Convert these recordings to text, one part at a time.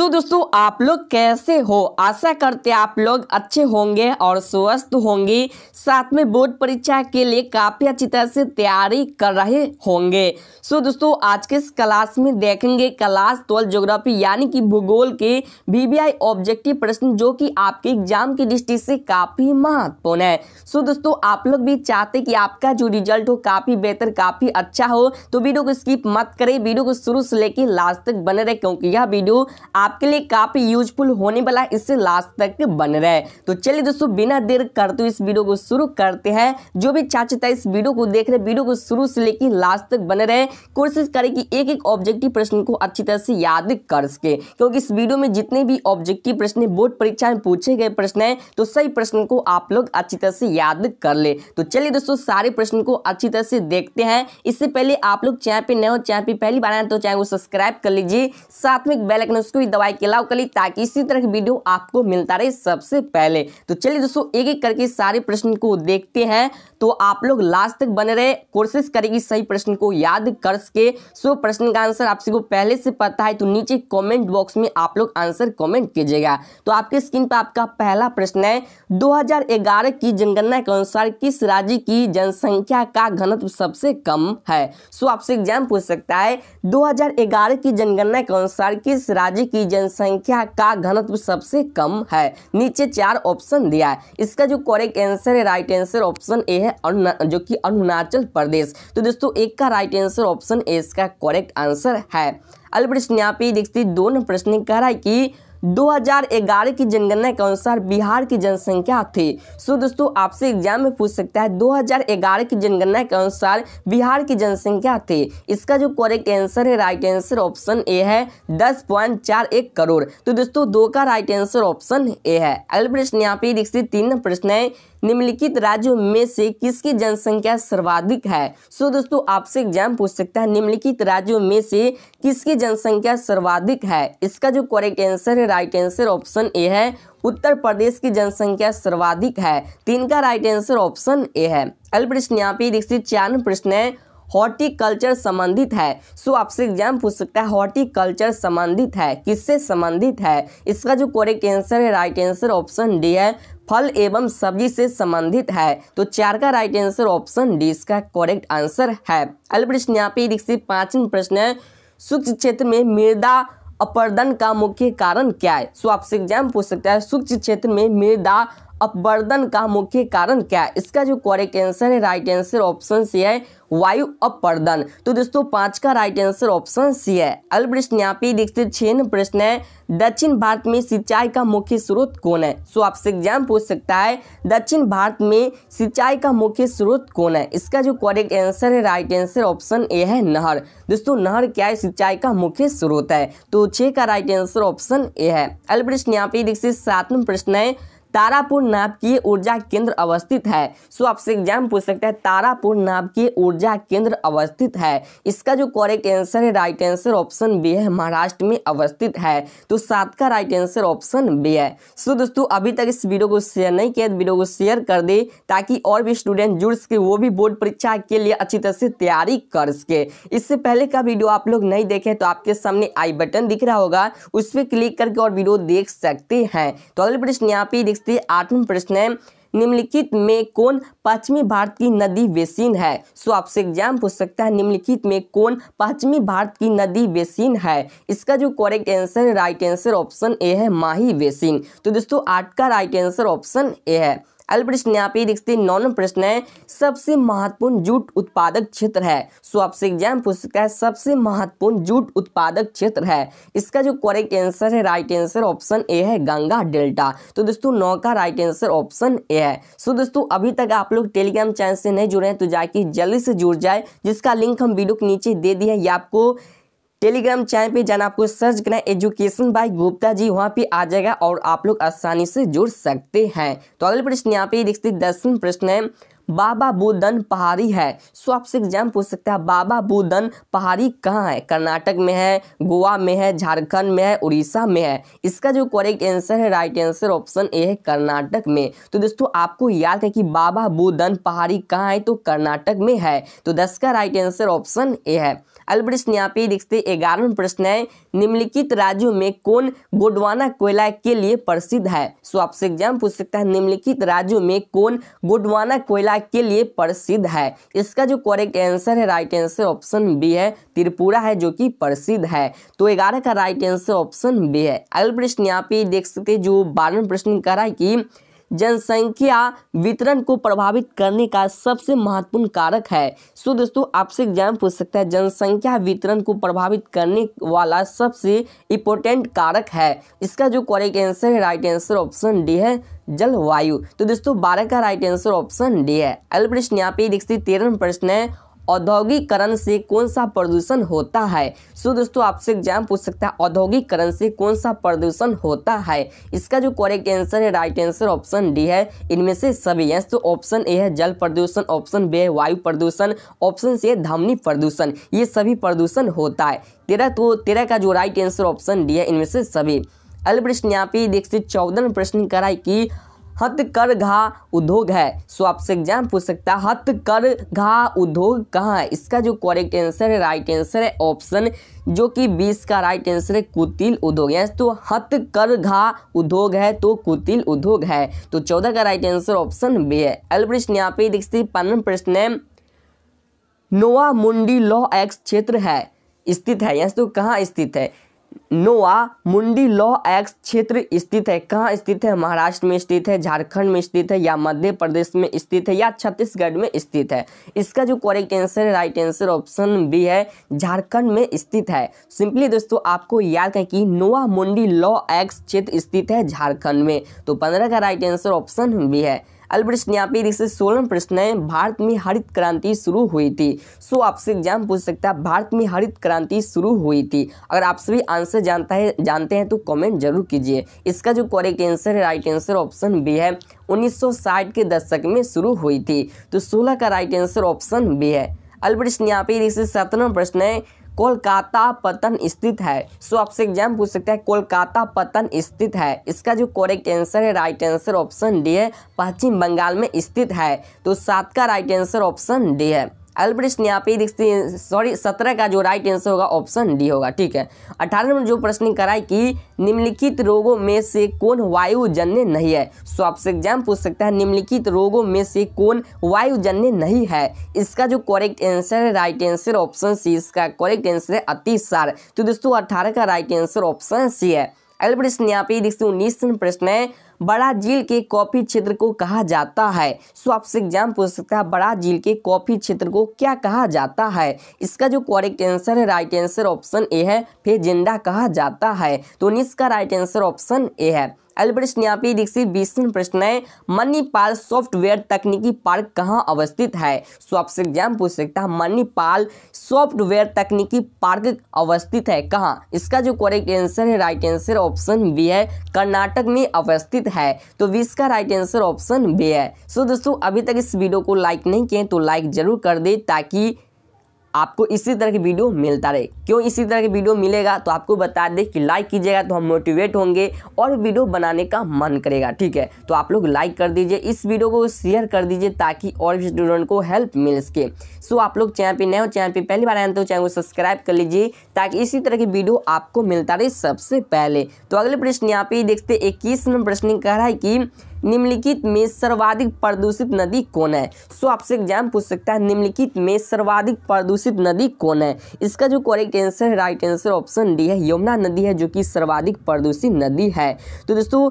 सो so, दोस्तों आप लोग कैसे हो आशा करते आप लोग अच्छे होंगे और स्वस्थ होंगे साथ में बोर्ड परीक्षा के लिए काफ़ी अच्छी तरह से तैयारी कर रहे होंगे सो so, दोस्तों आज के इस क्लास में देखेंगे क्लास ट्वेल्व ज्योग्राफी यानी कि भूगोल के वीवीआई ऑब्जेक्टिव प्रश्न जो कि आपके एग्जाम की दृष्टि से काफ़ी महत्वपूर्ण है सो so, दोस्तों आप लोग भी चाहते कि आपका जो रिजल्ट हो काफ़ी बेहतर काफ़ी अच्छा हो तो वीडियो को स्किप मत करें वीडियो को शुरू से लेकर लास्ट तक बने रहे क्योंकि यह वीडियो आप आपके लिए काफ़ी यूजफुल होने वाला है इससे लास्ट तक बन रहे तो चलिए दोस्तों बिना देर करते हुए इस वीडियो को शुरू करते हैं जो भी चाचता इस वीडियो को देख रहे वीडियो को शुरू से लेकर लास्ट तक बने रहे कोशिश करें कि एक एक ऑब्जेक्टिव प्रश्न को अच्छी तरह से याद कर सके क्योंकि इस वीडियो में जितने भी ऑब्जेक्टिव प्रश्न बोर्ड परीक्षा में पूछे गए प्रश्न है तो सही प्रश्न को आप लोग अच्छी तरह से याद कर ले तो चलिए दोस्तों सारे प्रश्न को अच्छी तरह से देखते हैं इससे पहले आप लोग चैनल पे नए हो चैनल पे पहली बार आए तो चैनल को सब्सक्राइब कर लीजिए साथ में एक बेल आइकन उसको भी दबाए के लाओ कली ताकि इसी तरह की वीडियो आपको मिलता रहे सबसे पहले तो चलिए दोस्तों एक एक करके सारे प्रश्न को देखते हैं तो आप लोग लास्ट तक बने रहे कोशिश करेगी सही प्रश्न को याद कर सके सो प्रश्न का आंसर आपसे को पहले से पता है तो नीचे कमेंट बॉक्स में आप लोग आंसर कमेंट कीजिएगा तो आपके स्क्रीन पर आपका पहला प्रश्न है 2011 की जनगणना के अनुसार किस राज्य की जनसंख्या का घनत्व सबसे कम है सो आपसे एग्जाम पूछ सकता है दो की जनगणना के अनुसार किस राज्य की की जनसंख्या का घनत्व सबसे कम है नीचे चार ऑप्शन दिया है इसका जो करेक्ट आंसर है राइट आंसर ऑप्शन ए है जो कि अरुणाचल प्रदेश तो दोस्तों एक का राइट आंसर ऑप्शन ए इसका करेक्ट आंसर है अल्प प्रश्न यहाँ पे देखते दोनों प्रश्न कह रहा है कि 2011 की जनगणना के अनुसार बिहार की जनसंख्या थी सो दोस्तों आपसे एग्जाम में पूछ सकता है 2011 की जनगणना के अनुसार बिहार की जनसंख्या थी इसका जो करेक्ट आंसर है राइट आंसर ऑप्शन ए है 10.41 करोड़ तो दोस्तों दो का राइट आंसर ऑप्शन ए है अगले प्रश्न यहाँ पे देखिए तीन प्रश्न है निम्नलिखित राज्यों में से किसकी जनसंख्या सर्वाधिक है सो दोस्तों आपसे एग्जाम पूछ सकता है निम्नलिखित राज्यों में से किसकी जनसंख्या सर्वाधिक है इसका जो करेक्ट आंसर है राइट आंसर ऑप्शन ए है उत्तर प्रदेश की जनसंख्या सर्वाधिक है तीन का राइट आंसर ऑप्शन ए है अल प्रश्न यहाँ पे देखिए चार प्रश्न है हॉर्टिकल्चर संबंधित है सो आपसे एग्जाम पूछ सकता है हॉर्टिकल्चर संबंधित है किससे संबंधित है इसका जो करेक्ट आंसर है राइट आंसर ऑप्शन डी है फल एवं सब्जी से संबंधित है तो चार का राइट आंसर ऑप्शन डी इसका करेक्ट आंसर है अगले प्रश्न यहाँ पे प्रश्न है सूक्ष्म क्षेत्र में मृदा अपर्दन का मुख्य कारण क्या है सो आपसे एग्जाम पूछ सकता है सूक्ष्म क्षेत्र में मृदा अपवर्धन का मुख्य कारण क्या है इसका जो करेक्ट आंसर है राइट आंसर ऑप्शन सी है वायु अपवर्धन तो दोस्तों पांच का राइट आंसर ऑप्शन सी है अल प्रश्न यहाँ पे दीक्षित छीन प्रश्न है दक्षिण भारत में सिंचाई का मुख्य स्रोत कौन है सो आपसे एग्जाम पूछ सकता है दक्षिण भारत में सिंचाई का मुख्य स्रोत कौन है इसका जो करेक्ट आंसर है राइट आंसर ऑप्शन ए है नहर दोस्तों नहर क्या है सिंचाई का मुख्य स्रोत है तो छः का राइट आंसर ऑप्शन ए है अल प्रश्न यहाँ पे दीक्षित सातवें प्रश्न है तारापुर की ऊर्जा केंद्र अवस्थित है सो आपसे एग्जाम पूछ सकते हैं तारापुर की ऊर्जा केंद्र अवस्थित है इसका जो करेक्ट आंसर है राइट आंसर ऑप्शन बी है महाराष्ट्र में अवस्थित है तो सात का राइट आंसर ऑप्शन बी है सो दोस्तों अभी तक इस वीडियो को शेयर नहीं किया वीडियो को शेयर कर दे ताकि और भी स्टूडेंट जुड़ सके वो भी बोर्ड परीक्षा के लिए अच्छी तरह से तैयारी कर सके इससे पहले का वीडियो आप लोग नहीं देखे तो आपके सामने आई बटन दिख रहा होगा उस पर क्लिक करके और वीडियो देख सकते हैं तो अगले प्रश्न यहाँ पे देख इसलिए आठवां प्रश्न है निम्नलिखित में कौन पश्चिमी भारत की नदी वेसिन है सो आपसे एग्जाम पूछ सकता है निम्नलिखित में कौन पश्चिमी भारत की नदी वेसिन है इसका जो करेक्ट आंसर है राइट आंसर ऑप्शन ए है माही वेसिन तो दोस्तों आठ का राइट आंसर ऑप्शन ए है अल्ब्रिस्ट यहाँ पे देखते हैं नौनवा प्रश्न है सबसे महत्वपूर्ण जूट उत्पादक क्षेत्र है सो आपसे एग्जाम पूछ सकता है सबसे महत्वपूर्ण जूट उत्पादक क्षेत्र है इसका जो करेक्ट आंसर है राइट आंसर ऑप्शन ए है गंगा डेल्टा तो दोस्तों नौ का राइट आंसर ऑप्शन ए है सो दोस्तों अभी तक आप लोग टेलीग्राम चैनल से नहीं जुड़े हैं तो जाके जल्दी से जुड़ जाए जिसका लिंक हम वीडियो के नीचे दे दिया है आपको टेलीग्राम चैनल पे जाना आपको सर्च करना एजुकेशन बाय गुप्ता जी वहाँ पे आ जाएगा और आप लोग आसानी से जुड़ सकते हैं तो अगले प्रश्न यहाँ पे देखते दसवीं प्रश्न है बाबा बुदन पहाड़ी है सो आपसे एग्जाम पूछ सकता है बाबा बुदन पहाड़ी कहाँ है कर्नाटक में है गोवा में है झारखंड में है उड़ीसा में है इसका जो करेक्ट आंसर है राइट आंसर ऑप्शन ए है कर्नाटक में तो दोस्तों आपको याद है कि बाबा बुदन पहाड़ी कहाँ है तो कर्नाटक में है तो दस का राइट आंसर ऑप्शन ए है अल्प्रश्न यहाँ पे देखते ग्यारहवें प्रश्न है निम्नलिखित राज्यों में कौन गोडवाना कोयला के लिए प्रसिद्ध है सो आपसे एग्जाम पूछ सकता है निम्नलिखित राज्यों में कौन गोडवाना कोयला के लिए प्रसिद्ध है इसका जो करेक्ट आंसर है राइट आंसर ऑप्शन बी है त्रिपुरा है जो कि प्रसिद्ध है तो ग्यारह का राइट आंसर ऑप्शन बी है अगला प्रश्न यहाँ पे देख सकते जो बारहवें प्रश्न कह रहा है कि जनसंख्या वितरण को प्रभावित करने का सबसे महत्वपूर्ण कारक है सो दोस्तों आपसे एग्जाम पूछ सकता है जनसंख्या वितरण को प्रभावित करने वाला सबसे इंपोर्टेंट कारक है इसका जो करेक्ट आंसर है राइट आंसर ऑप्शन डी है जलवायु तो दोस्तों बारह का राइट आंसर ऑप्शन डी है अगला प्रश्न यहाँ पे देखते तेरह प्रश्न है औद्योगिकरण से कौन सा प्रदूषण होता है सो दोस्तों आपसे एग्जाम पूछ सकता है औद्योगिकरण से कौन सा प्रदूषण होता है इसका जो करेक्ट आंसर है राइट आंसर ऑप्शन डी है इनमें से सभी हैं तो ऑप्शन ए है जल प्रदूषण ऑप्शन बी है वायु प्रदूषण ऑप्शन सी है धमनी प्रदूषण ये सभी प्रदूषण होता है तेरह तो तेरह का जो राइट आंसर ऑप्शन डी है इनमें से सभी अल प्रश्न यहाँ पे देख से चौदह प्रश्न कराए कि हथकरघा उद्योग है सो आपसे एग्जाम पूछ सकता है हथकरघा उद्योग कहाँ है इसका जो करेक्ट आंसर है राइट आंसर है ऑप्शन जो कि बीस का राइट आंसर है कुतिल उद्योग यानी तो हथकरघा उद्योग है तो कुतिल उद्योग है तो चौदह का राइट आंसर ऑप्शन बी है अल प्रश्न यहाँ पे देखते पन्न प्रश्न है नोवा मुंडी लॉ एक्स क्षेत्र है स्थित है यहाँ तो कहाँ स्थित है नोआ मुंडी लॉ एक्स क्षेत्र स्थित है कहाँ स्थित है महाराष्ट्र में स्थित है झारखंड में स्थित है या मध्य प्रदेश में स्थित है या छत्तीसगढ़ में स्थित है इसका जो करेक्ट आंसर है राइट आंसर ऑप्शन बी है झारखंड में स्थित है सिंपली दोस्तों आपको याद है कि नोआ मुंडी लॉ एक्स क्षेत्र स्थित है झारखंड में तो पंद्रह का राइट आंसर ऑप्शन बी है अल्ब्रिस्ट न्यापेरी से प्रश्न है भारत में हरित क्रांति शुरू हुई थी सो आपसे एग्जाम पूछ सकता है भारत में हरित क्रांति शुरू हुई थी अगर आप सभी आंसर जानता है जानते हैं तो कमेंट जरूर कीजिए इसका जो करेक्ट आंसर है राइट आंसर ऑप्शन बी है 1960 के दशक में शुरू हुई थी तो 16 का राइट आंसर ऑप्शन बी है अल्बर्ट स्नापेरी सत्रह प्रश्न है कोलकाता पतन स्थित है सो आपसे एग्जाम पूछ सकते हैं कोलकाता पतन स्थित है इसका जो करेक्ट आंसर है राइट आंसर ऑप्शन डी है पश्चिम बंगाल में स्थित है तो सात का राइट आंसर ऑप्शन डी है एल्ब्रिस्ट यहाँ पे सॉरी सत्रह का जो राइट आंसर होगा ऑप्शन डी होगा ठीक है अठारह नंबर जो प्रश्न कराए कि निम्नलिखित रोगों में से कौन वायुजन्य नहीं है सो आपसे एग्जाम पूछ सकता है निम्नलिखित रोगों में से कौन वायुजन्य नहीं है इसका जो करेक्ट आंसर है राइट आंसर ऑप्शन सी इसका करेक्ट आंसर है अतिसार तो दोस्तों अठारह का राइट आंसर ऑप्शन सी है एल्ब्रिस ने यहाँ पे देखते उन्नीस प्रश्न है बड़ा झील के कॉफी क्षेत्र को कहा जाता है सो आपसे एग्जाम पूछ सकता है बड़ा झील के कॉफी क्षेत्र को क्या कहा जाता है इसका जो करेक्ट आंसर है राइट आंसर ऑप्शन ए है फेजेंडा कहा जाता है तो उन्नीस का राइट आंसर ऑप्शन ए है एल्ब्रेस न्यापी विकसित विष्णु प्रश्न है मणिपाल सॉफ्टवेयर तकनीकी पार्क कहाँ अवस्थित है सो आपसे एग्जाम पूछ सकता है मणिपाल सॉफ्टवेयर तकनीकी पार्क अवस्थित है कहाँ इसका जो करेक्ट आंसर है राइट आंसर ऑप्शन बी है कर्नाटक में अवस्थित है तो विश इसका राइट आंसर ऑप्शन बी है सो दोस्तों अभी तक इस वीडियो को लाइक नहीं किए तो लाइक जरूर कर दे ताकि आपको इसी तरह की वीडियो मिलता रहे क्यों इसी तरह की वीडियो मिलेगा तो आपको बता दें कि लाइक कीजिएगा तो हम मोटिवेट होंगे और वीडियो बनाने का मन करेगा ठीक है तो आप लोग लाइक कर दीजिए इस वीडियो को शेयर कर दीजिए ताकि और भी स्टूडेंट को हेल्प मिल सके सो आप लोग चैनल पर नए हो चैनल पर पहली बार आए तो चैनल को सब्सक्राइब कर लीजिए ताकि इसी तरह की वीडियो आपको मिलता रहे सबसे पहले तो अगले प्रश्न यहाँ पे देखते इक्कीस नंबर प्रश्न कह रहा है कि निम्नलिखित में सर्वाधिक प्रदूषित नदी कौन है सो आपसे एग्जाम पूछ सकता है निम्नलिखित में सर्वाधिक प्रदूषित नदी कौन है इसका जो करेक्ट आंसर है राइट आंसर ऑप्शन डी है यमुना नदी है जो कि सर्वाधिक प्रदूषित नदी है तो दोस्तों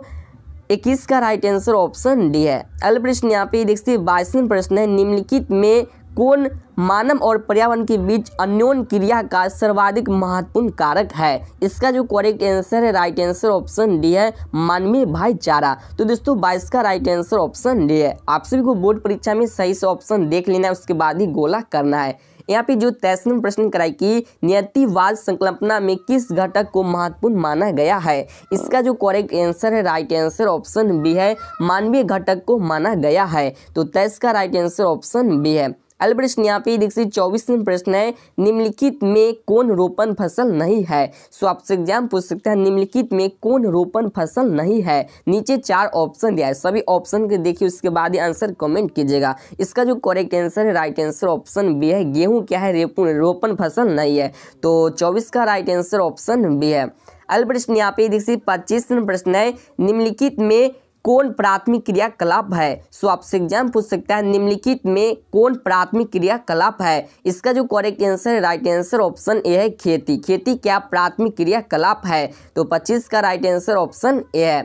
इक्कीस का राइट आंसर ऑप्शन डी है अगला प्रश्न यहाँ पे देखते हैं बाईसवें प्रश्न है निम्नलिखित में कौन मानव और पर्यावरण के बीच अन्योन क्रिया का सर्वाधिक महत्वपूर्ण कारक है इसका जो करेक्ट आंसर है राइट आंसर ऑप्शन डी है मानवीय भाईचारा तो दोस्तों बाईस का राइट आंसर ऑप्शन डी है आप सभी को बोर्ड परीक्षा में सही से ऑप्शन देख लेना है उसके बाद ही गोला करना है यहाँ पे जो तैसठवें प्रश्न कराई कि नियतिवाद संकल्पना में किस घटक को महत्वपूर्ण माना गया है इसका जो करेक्ट आंसर है राइट आंसर ऑप्शन बी है मानवीय घटक को माना गया है तो तैस का राइट आंसर ऑप्शन बी है अल्ब्रेस न्यापी दीक्षित चौबीसवें प्रश्न है निम्नलिखित में कौन रोपण फसल नहीं है सो आपसे एग्जाम पूछ सकते हैं निम्नलिखित में कौन रोपण फसल नहीं है नीचे चार ऑप्शन दिया है सभी ऑप्शन के देखिए उसके बाद ही आंसर कमेंट कीजिएगा इसका जो करेक्ट आंसर है राइट आंसर ऑप्शन बी है गेहूँ क्या है रोपण फसल नहीं है तो चौबीस का राइट आंसर ऑप्शन बी है अल्प प्रश्न यहाँ पे देखिए पच्चीसवें प्रश्न है निम्नलिखित में कौन प्राथमिक क्रियाकलाप है सो आपसे एग्जाम पूछ सकता है निम्नलिखित में कौन प्राथमिक क्रियाकलाप है इसका जो करेक्ट आंसर है राइट आंसर ऑप्शन ए है खेती खेती क्या प्राथमिक क्रियाकलाप है तो पच्चीस का राइट आंसर ऑप्शन ए है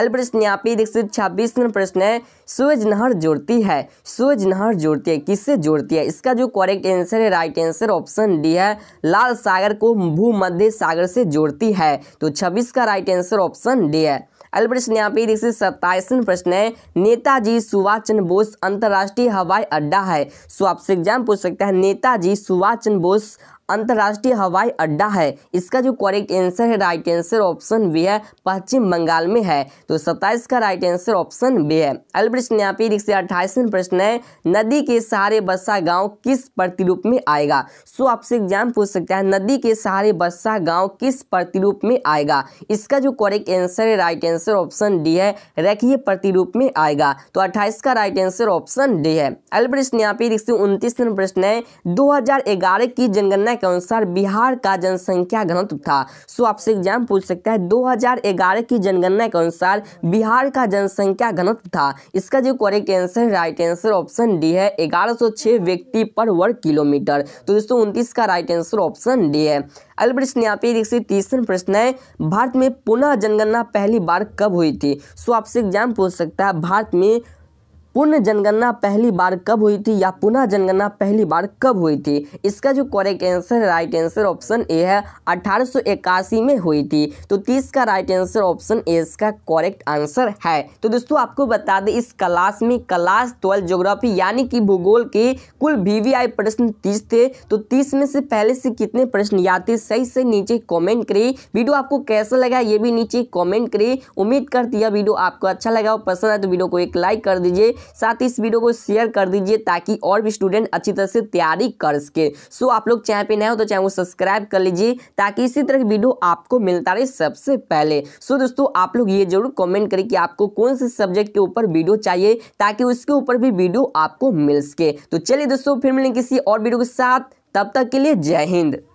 अल प्रश्न यहाँ पे देख सकते छब्बीस प्रश्न है सूरज नहर जोड़ती है सूरज नहर जोड़ती है किससे जोड़ती है इसका जो करेक्ट आंसर है राइट आंसर ऑप्शन डी है लाल सागर को भूमध्य सागर से जोड़ती है तो छब्बीस का राइट आंसर ऑप्शन डी है प्रश्न यहाँ पे देखिए सत्ताईसवें प्रश्न है नेताजी सुभाष चंद्र बोस अंतर्राष्ट्रीय हवाई अड्डा है सो आपसे एग्जाम पूछ सकता है नेताजी सुभाष चंद्र बोस अंतर्राष्ट्रीय हवाई अड्डा है इसका जो करेक्ट आंसर है राइट आंसर ऑप्शन बी है पश्चिम बंगाल में है तो सत्ताईस का राइट आंसर ऑप्शन बी है अल्प प्रश्न यहाँ पे देखिए अट्ठाईसवें प्रश्न है नदी के सहारे बसा गाँव किस प्रतिरूप में आएगा सो आपसे एग्जाम पूछ सकता है नदी के सहारे बसा गाँव किस प्रतिरूप में आएगा इसका जो करेक्ट आंसर है राइट आंसर ऑप्शन डी है रेखीय प्रतिरूप में आएगा तो अट्ठाईस का राइट आंसर ऑप्शन डी है अल्प प्रश्न यहाँ पे देखिए उनतीसवें प्रश्न है दो की जनगणना के अनुसार बिहार का जनसंख्या घनत्व था सो आपसे एग्जाम पूछ सकता है 2011 की जनगणना के अनुसार बिहार का जनसंख्या घनत्व था इसका जो correct answer right answer option D है 1106 व्यक्ति पर वर्ग किलोमीटर तो दोस्तों उनतीस का राइट आंसर ऑप्शन डी है अगले प्रश्न यहाँ पे देखिए तीसरा प्रश्न है भारत में पुनः जनगणना पहली बार कब हुई थी सो आपसे एग्जाम पूछ सकता है भारत में पुनः जनगणना पहली बार कब हुई थी या पुनः जनगणना पहली बार कब हुई थी इसका जो correct answer right answer option A है अठारह में हुई थी तो तीस का राइट आंसर ऑप्शन ए इसका करेक्ट आंसर है तो दोस्तों आपको बता दें इस क्लास में क्लास ट्वेल्व ज्योग्राफी यानी कि भूगोल के कुल वी प्रश्न तीस थे तो तीस में से पहले से कितने प्रश्न याद थे सही से नीचे कॉमेंट करिए वीडियो आपको कैसा लगा ये भी नीचे कॉमेंट करिए उम्मीद करती है वीडियो आपको अच्छा लगा और पसंद आए तो वीडियो को एक लाइक कर दीजिए साथ ही इस वीडियो को शेयर कर दीजिए ताकि और भी स्टूडेंट अच्छी तरह से तैयारी कर सके सो आप लोग चैनल पर नए हो तो चैनल को सब्सक्राइब कर लीजिए ताकि इसी तरह की वीडियो आपको मिलता रहे सबसे पहले सो दोस्तों आप लोग ये जरूर कॉमेंट करें कि आपको कौन से सब्जेक्ट के ऊपर वीडियो चाहिए ताकि उसके ऊपर भी वीडियो आपको मिल सके तो चलिए दोस्तों फिर मिलेंगे किसी और वीडियो के साथ तब तक के लिए जय हिंद